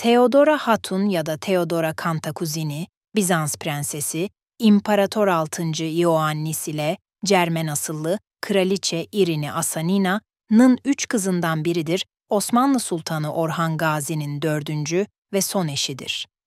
Theodora Hatun ya da Theodora Kantakuzini, Bizans prensesi, İmparator 6. Ioannis ile Cermen asıllı Kraliçe Irini Asanina'nın üç kızından biridir, Osmanlı Sultanı Orhan Gazi'nin dördüncü ve son eşidir.